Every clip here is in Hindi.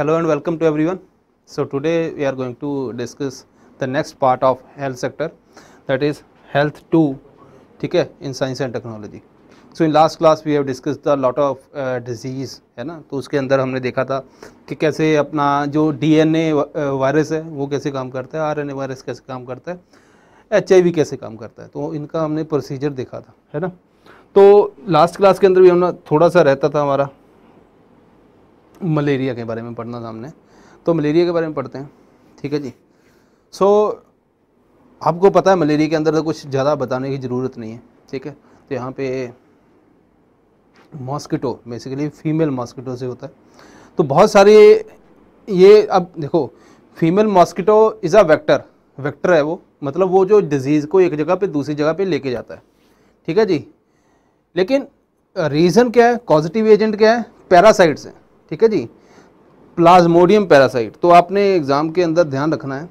hello and welcome to everyone so today we are going to discuss the next part of health sector that is health 2 theek hai in science and technology so in last class we have discussed the lot of uh, disease है ना तो उसके अंदर हमने देखा था कि कैसे अपना जो डीएनए वायरस है वो कैसे काम करता है आरएनए वायरस कैसे काम करता है एचआईवी कैसे काम करता है तो इनका हमने प्रोसीजर देखा था है ना तो लास्ट क्लास के अंदर भी हमने थोड़ा सा रहता था हमारा मलेरिया के बारे में पढ़ना था हमने तो मलेरिया के बारे में पढ़ते हैं ठीक है जी सो so, आपको पता है मलेरिया के अंदर तो कुछ ज़्यादा बताने की ज़रूरत नहीं है ठीक है तो यहाँ पे मॉस्किटो बेसिकली फीमेल मॉस्किटो से होता है तो बहुत सारे ये अब देखो female mosquito is a vector vector है वो मतलब वो जो डिजीज़ को एक जगह पे दूसरी जगह पे लेके जाता है ठीक है जी लेकिन रीज़न क्या है पॉजिटिव एजेंट क्या है पैरासाइट्स हैं ठीक है जी प्लाज्मोडियम पैरासाइट तो आपने एग्ज़ाम के अंदर ध्यान रखना है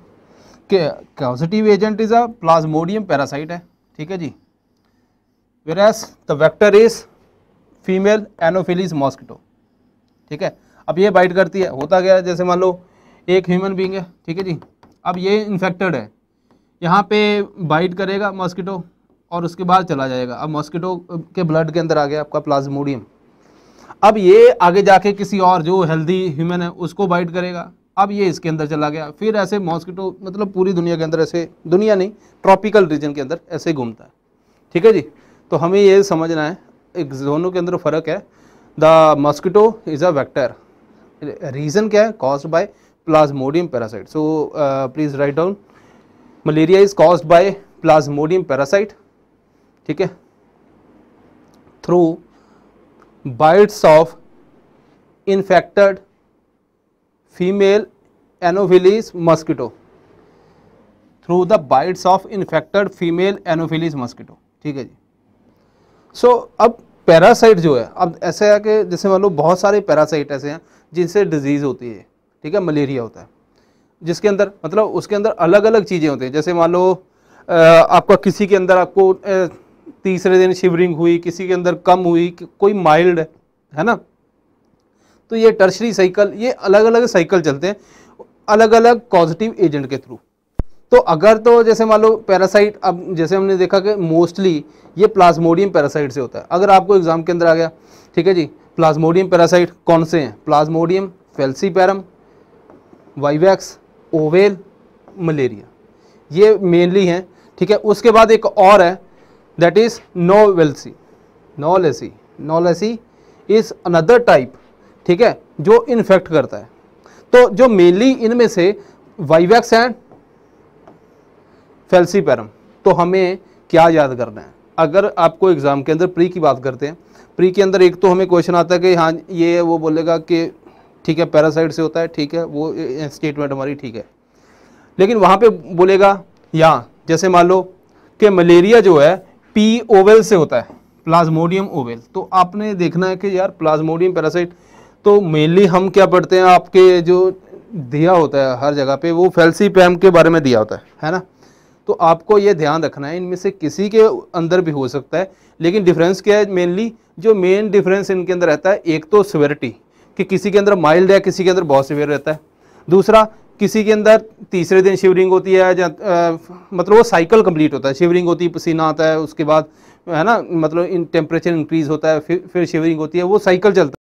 कि positive agent is a plasmodium parasite है ठीक है जी whereas the vector is female anopheles mosquito ठीक है अब ये बाइट करती है होता गया जैसे मान लो एक ह्यूमन बींग है ठीक है जी अब ये इन्फेक्टेड है यहाँ पे बाइट करेगा मॉस्किटो और उसके बाद चला जाएगा अब मॉस्किटो के ब्लड के अंदर आ गया आपका प्लाज्मोडियम अब ये आगे जाके किसी और जो हेल्दी ह्यूमन है उसको बाइट करेगा अब ये इसके अंदर चला गया फिर ऐसे मॉस्किटो मतलब पूरी दुनिया के अंदर ऐसे दुनिया नहीं ट्रॉपिकल रीजन के अंदर ऐसे घूमता है ठीक है जी तो हमें ये समझना है एक दोनों के अंदर फ़र्क है the mosquito is a vector reason क्या है caused by plasmodium parasite so please write down malaria is caused by plasmodium parasite ठीक है through bites of infected female anopheles mosquito through the bites of infected female anopheles mosquito ठीक है जी सो so, अब पैरासाइट जो है अब ऐसे है कि जैसे मान लो बहुत सारे पैरासाइट ऐसे हैं जिनसे डिजीज़ होती है ठीक है मलेरिया होता है जिसके अंदर मतलब उसके अंदर अलग अलग चीज़ें होती हैं जैसे मान लो आपका किसी के अंदर आपको तीसरे दिन शिवरिंग हुई किसी के अंदर कम हुई कोई माइल्ड है है ना तो ये टर्शरी साइकिल ये अलग अलग साइकिल चलते हैं अलग अलग पॉजिटिव एजेंट के थ्रू तो अगर तो जैसे मान लो पैरासाइट अब जैसे हमने देखा कि मोस्टली ये प्लाज्मोडियम पैरासाइट से होता है अगर आपको एग्जाम के अंदर आ गया ठीक है जी प्लाज्मोडियम पैरासाइट कौन से हैं plasmodium falciparum vivax ovale malaria ये मेनली हैं ठीक है उसके बाद एक और है that is novelty novelty novelty is another type ठीक है जो इन्फेक्ट करता है तो जो मेनली इनमें से वाइवैक्स एंड फेल्सीपेरम तो हमें क्या याद करना है अगर आपको एग्ज़ाम के अंदर प्री की बात करते हैं प्री के अंदर एक तो हमें क्वेश्चन आता है कि हाँ ये वो बोलेगा कि ठीक है पैरासाइड से होता है ठीक है वो स्टेटमेंट हमारी ठीक है लेकिन वहाँ पे बोलेगा यहाँ जैसे मान लो कि मलेरिया जो है पी ओवेल से होता है प्लाज्मोडियम ओवेल तो आपने देखना है कि यार प्लाज्मोडियम पैरासाइट तो मेनली हम क्या पढ़ते हैं आपके जो दिया होता है हर जगह पे वो फेलसी पैम के बारे में दिया होता है है ना तो आपको ये ध्यान रखना है इनमें से किसी के अंदर भी हो सकता है लेकिन डिफरेंस क्या है मेनली जो मेन डिफरेंस इनके अंदर रहता है एक तो सिवेरिटी कि किसी के अंदर माइल्ड है किसी के अंदर बहुत सिवियर रहता है दूसरा किसी के अंदर तीसरे दिन शिवरिंग होती है या मतलब वो साइकिल कंप्लीट होता है शिवरिंग होती है पसीना आता है उसके बाद है ना मतलब इन टेम्परेचर इंक्रीज़ होता है फिर फिर शिवरिंग होती है वो साइकिल चलता है